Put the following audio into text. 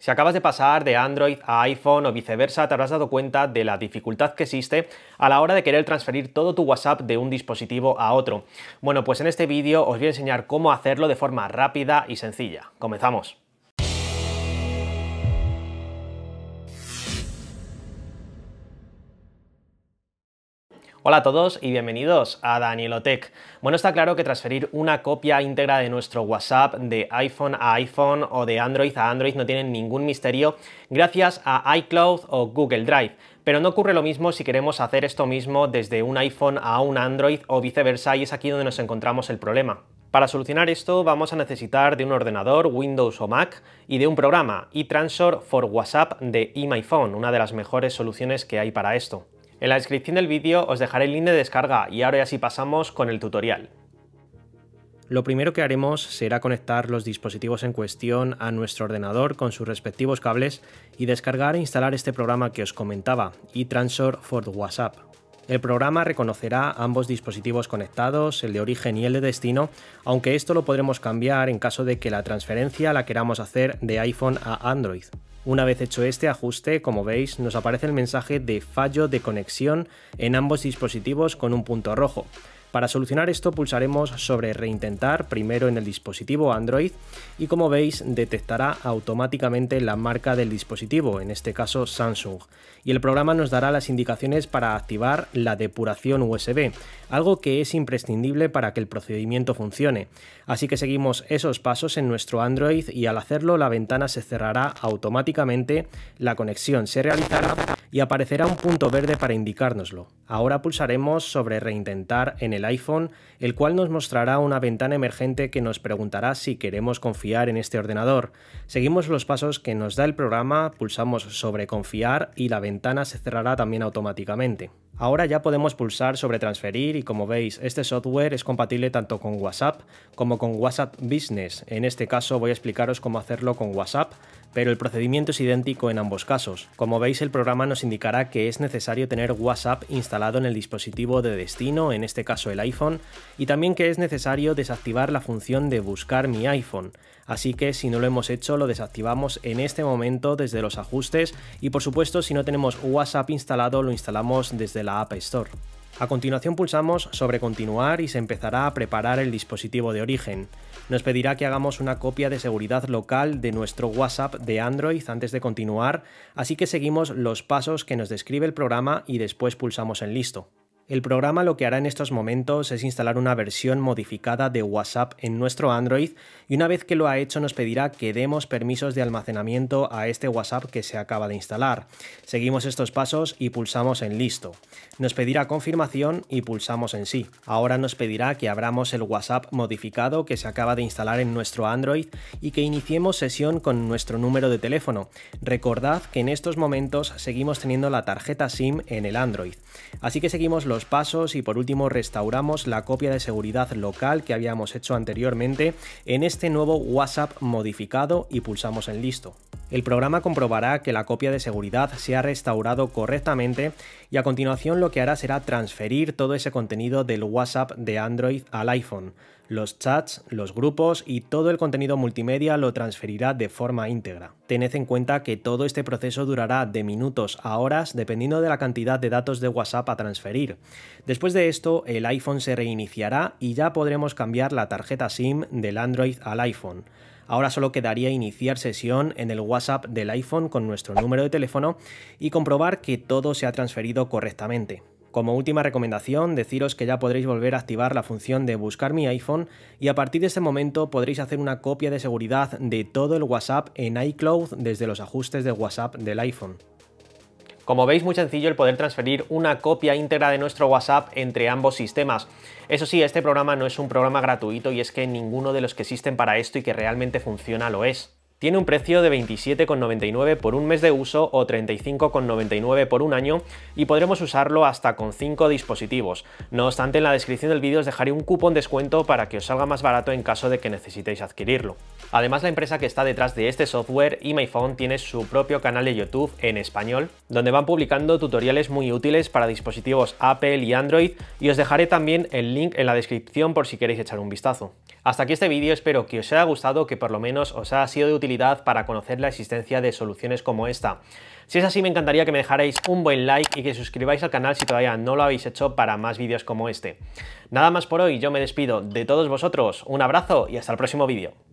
Si acabas de pasar de Android a iPhone o viceversa, te habrás dado cuenta de la dificultad que existe a la hora de querer transferir todo tu WhatsApp de un dispositivo a otro. Bueno, pues en este vídeo os voy a enseñar cómo hacerlo de forma rápida y sencilla. Comenzamos. Hola a todos y bienvenidos a Danielotech. Bueno, está claro que transferir una copia íntegra de nuestro WhatsApp de iPhone a iPhone o de Android a Android no tiene ningún misterio gracias a iCloud o Google Drive. Pero no ocurre lo mismo si queremos hacer esto mismo desde un iPhone a un Android o viceversa y es aquí donde nos encontramos el problema. Para solucionar esto vamos a necesitar de un ordenador Windows o Mac y de un programa eTransfer for WhatsApp de eMyPhone, una de las mejores soluciones que hay para esto. En la descripción del vídeo os dejaré el link de descarga y ahora ya sí pasamos con el tutorial. Lo primero que haremos será conectar los dispositivos en cuestión a nuestro ordenador con sus respectivos cables y descargar e instalar este programa que os comentaba, eTransor for WhatsApp. El programa reconocerá ambos dispositivos conectados, el de origen y el de destino, aunque esto lo podremos cambiar en caso de que la transferencia la queramos hacer de iPhone a Android. Una vez hecho este ajuste, como veis, nos aparece el mensaje de fallo de conexión en ambos dispositivos con un punto rojo. Para solucionar esto pulsaremos sobre reintentar primero en el dispositivo Android y como veis detectará automáticamente la marca del dispositivo, en este caso Samsung, y el programa nos dará las indicaciones para activar la depuración USB, algo que es imprescindible para que el procedimiento funcione. Así que seguimos esos pasos en nuestro Android y al hacerlo la ventana se cerrará automáticamente, la conexión se realizará y aparecerá un punto verde para indicárnoslo. Ahora pulsaremos sobre reintentar en el el iPhone, el cual nos mostrará una ventana emergente que nos preguntará si queremos confiar en este ordenador. Seguimos los pasos que nos da el programa, pulsamos sobre confiar y la ventana se cerrará también automáticamente. Ahora ya podemos pulsar sobre transferir y como veis este software es compatible tanto con WhatsApp como con WhatsApp Business. En este caso voy a explicaros cómo hacerlo con WhatsApp, pero el procedimiento es idéntico en ambos casos. Como veis el programa nos indicará que es necesario tener WhatsApp instalado en el dispositivo de destino, en este caso el iPhone, y también que es necesario desactivar la función de buscar mi iPhone así que si no lo hemos hecho lo desactivamos en este momento desde los ajustes y por supuesto si no tenemos WhatsApp instalado lo instalamos desde la App Store. A continuación pulsamos sobre continuar y se empezará a preparar el dispositivo de origen. Nos pedirá que hagamos una copia de seguridad local de nuestro WhatsApp de Android antes de continuar, así que seguimos los pasos que nos describe el programa y después pulsamos en listo. El programa lo que hará en estos momentos es instalar una versión modificada de WhatsApp en nuestro Android y una vez que lo ha hecho nos pedirá que demos permisos de almacenamiento a este WhatsApp que se acaba de instalar. Seguimos estos pasos y pulsamos en listo. Nos pedirá confirmación y pulsamos en sí. Ahora nos pedirá que abramos el WhatsApp modificado que se acaba de instalar en nuestro Android y que iniciemos sesión con nuestro número de teléfono. Recordad que en estos momentos seguimos teniendo la tarjeta SIM en el Android. Así que seguimos los pasos y por último restauramos la copia de seguridad local que habíamos hecho anteriormente en este nuevo WhatsApp modificado y pulsamos en listo. El programa comprobará que la copia de seguridad se ha restaurado correctamente y a continuación lo que hará será transferir todo ese contenido del WhatsApp de Android al iPhone. Los chats, los grupos y todo el contenido multimedia lo transferirá de forma íntegra. Tened en cuenta que todo este proceso durará de minutos a horas dependiendo de la cantidad de datos de WhatsApp a transferir. Después de esto, el iPhone se reiniciará y ya podremos cambiar la tarjeta SIM del Android al iPhone. Ahora solo quedaría iniciar sesión en el WhatsApp del iPhone con nuestro número de teléfono y comprobar que todo se ha transferido correctamente. Como última recomendación, deciros que ya podréis volver a activar la función de buscar mi iPhone y a partir de este momento podréis hacer una copia de seguridad de todo el WhatsApp en iCloud desde los ajustes de WhatsApp del iPhone. Como veis, muy sencillo el poder transferir una copia íntegra de nuestro WhatsApp entre ambos sistemas. Eso sí, este programa no es un programa gratuito y es que ninguno de los que existen para esto y que realmente funciona lo es. Tiene un precio de 27,99 por un mes de uso o 35,99 por un año y podremos usarlo hasta con 5 dispositivos. No obstante, en la descripción del vídeo os dejaré un cupón descuento para que os salga más barato en caso de que necesitéis adquirirlo. Además, la empresa que está detrás de este software, iMyPhone, tiene su propio canal de YouTube en español, donde van publicando tutoriales muy útiles para dispositivos Apple y Android y os dejaré también el link en la descripción por si queréis echar un vistazo. Hasta aquí este vídeo, espero que os haya gustado, que por lo menos os haya sido de utilidad para conocer la existencia de soluciones como esta. Si es así, me encantaría que me dejarais un buen like y que suscribáis al canal si todavía no lo habéis hecho para más vídeos como este. Nada más por hoy, yo me despido de todos vosotros, un abrazo y hasta el próximo vídeo.